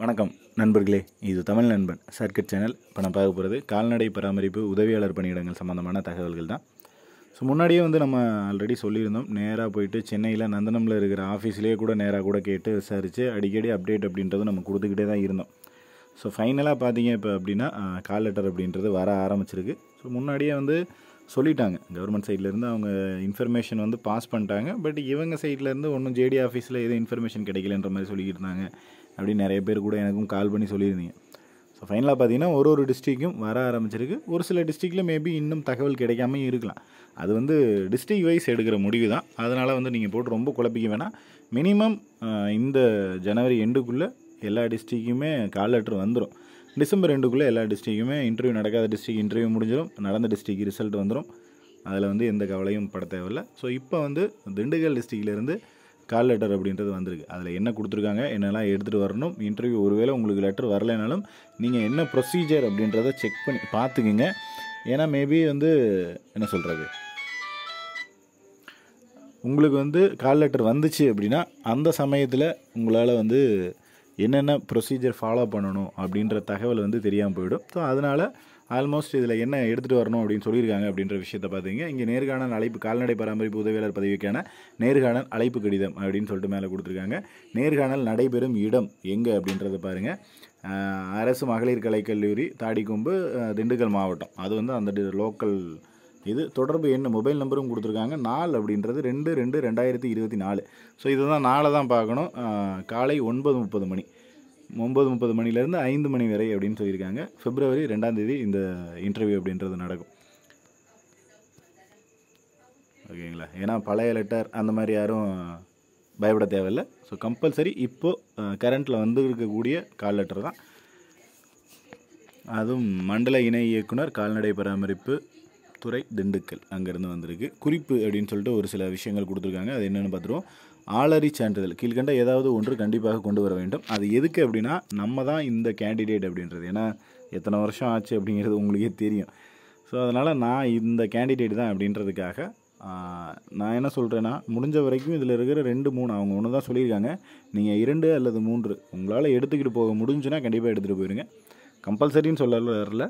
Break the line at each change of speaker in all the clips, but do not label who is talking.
வணக்கம் நண்பர்களே இது தமிழ் நண்பன் சர்க்கட் சேனல் இப்போ நான் பார்க்க போகிறது கால்நடை பராமரிப்பு உதவியாளர் பணியிடங்கள் சம்மந்தமான தகவல்கள் தான் ஸோ முன்னாடியே வந்து நம்ம ஆல்ரெடி சொல்லியிருந்தோம் நேராக போயிட்டு சென்னையில் நந்தனமில் இருக்கிற ஆஃபீஸ்லேயே கூட நேராக கூட கேட்டு விசாரித்து அடிக்கடி அப்டேட் அப்படின்றது நம்ம கொடுத்துக்கிட்டே தான் இருந்தோம் ஸோ ஃபைனலாக பார்த்தீங்க இப்போ அப்படின்னா கால் லெட்டர் அப்படின்றது வர ஆரம்பிச்சிருக்கு ஸோ முன்னாடியே வந்து சொல்லிட்டாங்க கவர்மெண்ட் சைட்லேருந்து அவங்க இன்ஃபர்மேஷன் வந்து பாஸ் பண்ணிட்டாங்க பட் இவங்க சைட்லேருந்து ஒன்றும் ஜேடி ஆஃபீஸில் எதுவும் இன்ஃபர்மேஷன் கிடைக்கலன்ற மாதிரி சொல்லிக்கிட்டு இருந்தாங்க அப்படின்னு நிறைய பேர் கூட எனக்கும் கால் பண்ணி சொல்லியிருந்தீங்க ஸோ ஃபைனலாக பார்த்தீங்கன்னா ஒரு ஒரு டிஸ்ட்ரிக்கும் வர ஆரம்பிச்சிருக்கு ஒரு சில டிஸ்ட்ரிக்டில் மேபி இன்னும் தகவல் கிடைக்காம இருக்கலாம் அது வந்து டிஸ்ட்ரிக் வைஸ் எடுக்கிற முடிவு தான் அதனால் வந்து நீங்கள் போட்டு ரொம்ப குழப்பிக்க வேணாம் மினிமம் இந்த ஜனவரி எண்டுக்குள்ளே எல்லா டிஸ்ட்ரிக்குமே கால் லெட்ரு வந்துடும் டிசம்பர் ரெண்டுக்குள்ளே எல்லா டிஸ்ட்ரிக்குமே இன்டர்வியூ நடக்காத டிஸ்ட்ரிக் இன்டர்வியூ முடிஞ்சிடும் நடந்த டிஸ்ட்ரிக் ரிசல்ட் வந்துடும் அதில் வந்து எந்த கவலையும் பட தேவையில்லை ஸோ இப்போ வந்து திண்டுக்கல் டிஸ்ட்ரிக்ட்லேருந்து கால் லெட்டர் அப்படின்றது வந்திருக்கு அதில் என்ன கொடுத்துருக்காங்க என்னெல்லாம் எடுத்துகிட்டு வரணும் இன்டர்வியூ ஒருவேளை உங்களுக்கு லெட்டர் வரலைனாலும் நீங்கள் என்ன ப்ரொசீஜர் அப்படின்றத செக் பண்ணி பார்த்துக்குங்க ஏன்னா மேபி வந்து என்ன சொல்கிறது உங்களுக்கு வந்து கால் லெட்டர் வந்துச்சு அப்படின்னா அந்த சமயத்தில் உங்களால் வந்து என்னென்ன ப்ரொசீஜர் ஃபாலோ பண்ணணும் அப்படின்ற தகவல் வந்து தெரியாமல் போயிடும் ஸோ அதனால் ஆல்மோஸ்ட் இதில் என்ன எடுத்துகிட்டு வரணும் அப்படின்னு சொல்லியிருக்காங்க அப்படின்ற விஷயத்த பார்த்தீங்க இங்கே நேர்காணல் அழைப்பு கால்நடை பராமரிப்பு உதவியாளர் பதவிக்கான நேர்காணல் அழைப்பு கடிதம் அப்படின்னு சொல்லிட்டு மேலே கொடுத்துருக்காங்க நேர்காணல் நடைபெறும் இடம் எங்கே அப்படின்றத பாருங்கள் அரசு மகளிர் கலைக்கல்லூரி தாடிக்கொம்பு திண்டுக்கல் மாவட்டம் அது வந்து அந்த லோக்கல் இது தொடர்பு என்ன மொபைல் நம்பரும் கொடுத்துருக்காங்க நாள் அப்படின்றது ரெண்டு ரெண்டு ரெண்டாயிரத்தி இருபத்தி நாலு ஸோ இதுதான் நாளை தான் பார்க்கணும் காலை ஒன்பது முப்பது மணி ஒம்பது முப்பது மணிலேருந்து ஐந்து மணி வரை அப்படின்னு சொல்லியிருக்காங்க பிப்ரவரி ரெண்டாம் தேதி இந்த இன்டர்வியூ அப்படின்றது நடக்கும் ஓகேங்களா ஏன்னா பழைய லெட்டர் அந்த மாதிரி யாரும் பயப்பட தேவையில்லை ஸோ கம்பல்சரி இப்போது கரண்ட்டில் வந்து இருக்கக்கூடிய கால் லெட்டர் தான் அதுவும் மண்டல இணை இயக்குனர் கால்நடை பராமரிப்பு துறை திண்டுக்கல் அங்கேருந்து வந்திருக்கு குறிப்பு அப்படின்னு சொல்லிட்டு ஒரு சில விஷயங்கள் கொடுத்துருக்காங்க அது என்னென்னு பார்த்துருவோம் ஆளறி சான்றிதழ் கீழ்கண்ட ஏதாவது ஒன்று கண்டிப்பாக கொண்டு வர வேண்டும் அது எதுக்கு அப்படின்னா நம்ம தான் இந்த கேண்டிடேட் அப்படின்றது ஏன்னா எத்தனை வருஷம் ஆச்சு அப்படிங்கிறது உங்களுக்கே தெரியும் ஸோ அதனால் நான் இந்த கேண்டிடேட் தான் அப்படின்றதுக்காக நான் என்ன சொல்கிறேன்னா முடிஞ்ச வரைக்கும் இதில் இருக்கிற ரெண்டு மூணு அவங்க ஒன்று தான் சொல்லியிருக்காங்க நீங்கள் இரண்டு அல்லது மூன்று உங்களால் எடுத்துக்கிட்டு போக முடிஞ்சுன்னா கண்டிப்பாக எடுத்துகிட்டு போயிடுங்க கம்பல்சரின்னு சொல்ல வரல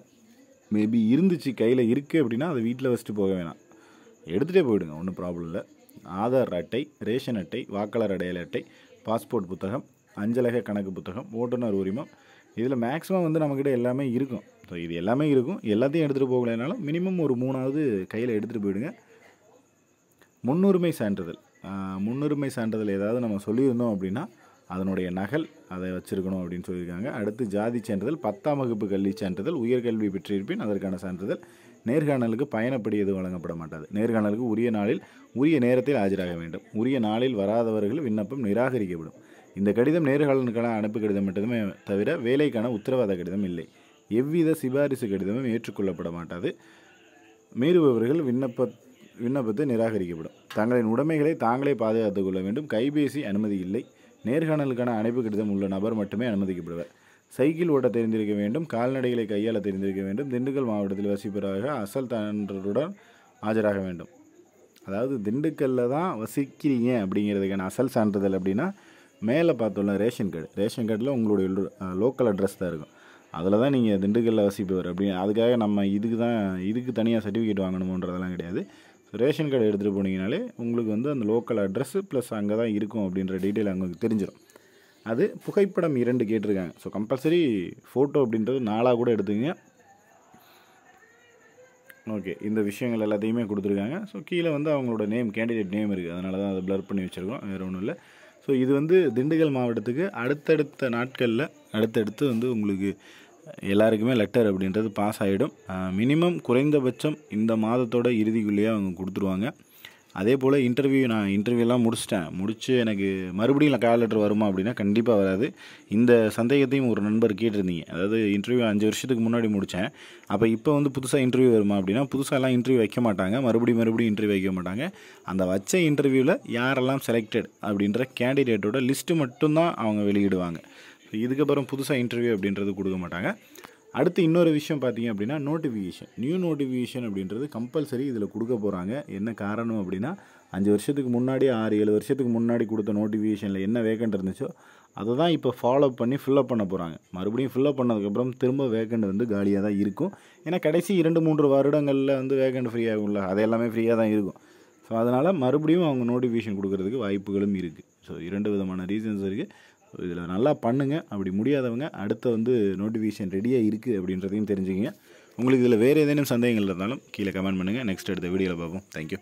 மேபி இருந்துச்சு கையில் இருக்குது அப்படின்னா அதை வீட்டில் வச்சுட்டு போக வேணாம் எடுத்துகிட்டே போயிடுங்க ஒன்றும் ப்ராப்ளம் இல்லை ஆதார் அட்டை ரேஷன் அட்டை வாக்காளர் அடையாள அட்டை பாஸ்போர்ட் புத்தகம் அஞ்சலக கணக்கு புத்தகம் ஓட்டுநர் உரிமம் இதில் மேக்ஸிமம் வந்து நம்மக்கிட்ட எல்லாமே இருக்கும் ஸோ இது எல்லாமே இருக்கும் எல்லாத்தையும் எடுத்துகிட்டு போகலனாலும் மினிமம் ஒரு மூணாவது கையில் எடுத்துகிட்டு போயிடுங்க முன்னுரிமை சான்றிதழ் முன்னுரிமை சான்றிதழ் ஏதாவது நம்ம சொல்லியிருந்தோம் அப்படின்னா அதனுடைய நகல் அதை வச்சுருக்கணும் அப்படின்னு சொல்லியிருக்காங்க அடுத்து ஜாதி சான்றிதழ் பத்தாம் வகுப்பு கல்வி சான்றிதழ் உயர்கல்வி பெற்றிருப்பின் அதற்கான சான்றிதழ் நேர்காணலுக்கு பயணப்படி எதுவும் வழங்கப்பட மாட்டாது நேர்காணலுக்கு உரிய நாளில் உரிய நேரத்தில் ஆஜராக வேண்டும் உரிய நாளில் வராதவர்கள் விண்ணப்பம் நிராகரிக்கப்படும் இந்த கடிதம் நேர்காணலுக்கான அனுப்பு கடிதம் மட்டுமே தவிர வேலைக்கான உத்தரவாத கடிதம் இல்லை எவ்வித சிபாரிசு கடிதமும் ஏற்றுக்கொள்ளப்பட மாட்டாது மீறுபவர்கள் விண்ணப்ப விண்ணப்பத்தை நிராகரிக்கப்படும் தங்களின் உடைமைகளை தாங்களே பாதுகாத்துக் கொள்ள வேண்டும் கைபேசி அனுமதி இல்லை நேர்காணலுக்கான அணைப்பு கடிதம் உள்ள நபர் மட்டுமே அனுமதிக்கப்படுவர் சைக்கிள் ஓட்ட தெரிந்திருக்க வேண்டும் கால்நடைகளை கையாள தெரிந்திருக்க வேண்டும் திண்டுக்கல் மாவட்டத்தில் வசிப்பதாக அசல் சான்றுடன் ஆஜராக வேண்டும் அதாவது திண்டுக்கல்ல தான் வசிக்கிறீங்க அப்படிங்கிறதுக்கான அசல் சான்றிதழ் அப்படின்னா மேலே பார்த்துள்ள ரேஷன் கார்டு ரேஷன் கார்டில் உங்களுடைய லோக்கல் அட்ரஸ் தான் இருக்கும் அதில் தான் நீங்கள் திண்டுக்கல்லில் வசிப்பவர் அப்படின்னு அதுக்காக நம்ம இதுக்கு தான் இதுக்கு தனியாக சர்டிஃபிகேட் வாங்கணுமோன்றதெல்லாம் கிடையாது ரேஷன் கார்டு எடுத்துகிட்டு போனீங்கனாலே உங்களுக்கு வந்து அந்த லோக்கல் அட்ரெஸ்ஸு ப்ளஸ் அங்கே தான் இருக்கும் அப்படின்ற டீட்டெயில் அங்கே தெரிஞ்சிடும் அது புகைப்படம் இரண்டு கேட்டிருக்காங்க ஸோ கம்பல்சரி ஃபோட்டோ அப்படின்றது நாளாக கூட எடுத்துக்கங்க ஓகே இந்த விஷயங்கள் எல்லாத்தையுமே கொடுத்துருக்காங்க ஸோ கீழே வந்து அவங்களோட நேம் கேண்டிடேட் நேம் இருக்குது அதனால தான் அதை ப்ளர் பண்ணி வச்சுருக்கோம் வேறு ஒன்றும் இல்லை ஸோ இது வந்து திண்டுக்கல் மாவட்டத்துக்கு அடுத்தடுத்த நாட்களில் அடுத்தடுத்து வந்து உங்களுக்கு எல்லாருக்குமே லெட்டர் அப்படின்றது பாஸ் ஆகிடும் மினிமம் குறைந்தபட்சம் இந்த மாதத்தோட இறுதிக்குள்ளேயே அவங்க கொடுத்துருவாங்க அதே போல் இன்டர்வியூ நான் இன்டர்வியூலாம் முடிச்சிட்டேன் முடித்து எனக்கு மறுபடியும் கால் லெட்டர் வருமா அப்படின்னா கண்டிப்பாக வராது இந்த சந்தேகத்தையும் ஒரு நண்பர் கேட்டிருந்தீங்க அதாவது இன்டர்வியூ அஞ்சு வருஷத்துக்கு முன்னாடி முடித்தேன் அப்போ இப்போ வந்து புதுசாக இன்டர்வியூ வருமா அப்படின்னா புதுசாகலாம் இன்டர்வியூ வைக்க மாட்டாங்க மறுபடியும் மறுபடியும் இன்டர்வியூ வைக்க மாட்டாங்க அந்த வச்ச இன்டர்வியூவில் யாரெல்லாம் செலக்டட் அப்படின்ற கேண்டிடேட்டோட லிஸ்ட்டு மட்டும்தான் அவங்க வெளியிடுவாங்க ஸோ இதுக்கப்புறம் புதுசாக இன்டர்வியூ அப்படின்றது கொடுக்க மாட்டாங்க அடுத்து இன்னொரு விஷயம் பார்த்தீங்க அப்படின்னா நோட்டிஃபிகேஷன் நியூ நோட்டிஃபிகேஷன் அப்படின்றது கம்பல்சரி இதில் கொடுக்க போகிறாங்க என்ன காரணம் அப்படின்னா அஞ்சு வருஷத்துக்கு முன்னாடி ஆறு ஏழு வருஷத்துக்கு முன்னாடி கொடுத்த நோட்டிஃபிகேஷனில் என்ன வேக்கண்ட் இருந்துச்சோ அதை தான் இப்போ ஃபாலோ பண்ணி ஃபில்லப் பண்ண போகிறாங்க மறுபடியும் ஃபில்லப் பண்ணதுக்கப்புறம் திரும்ப வேக்கண்ட் வந்து காலியாக தான் இருக்கும் ஏன்னா கடைசி இரண்டு மூன்று வருடங்களில் வந்து வேக்கண்ட் ஃப்ரீ அதெல்லாமே அது எல்லாமே ஃப்ரீயாக தான் இருக்கும் ஸோ அதனால் மறுபடியும் அவங்க நோட்டிஃபிகேஷன் கொடுக்கறதுக்கு வாய்ப்புகளும் இருக்குது ஸோ இரண்டு விதமான ரீசன்ஸ் இருக்குது இதில் நல்லா பண்ணுங்கள் அப்படி முடியாதவங்க அடுத்த வந்து நோட்டிஃபிகேஷன் ரெடியாக இருக்குது அப்படின்றதையும் தெரிஞ்சுக்கிங்க உங்களுக்கு இதில் வேறு ஏதேனும் சந்தேகங்கள் இருந்தாலும் கீழே கமெண்ட் பண்ணுங்கள் நெக்ஸ்ட் அடுத்த வீடியோவில் பார்ப்போம் தேங்க்யூ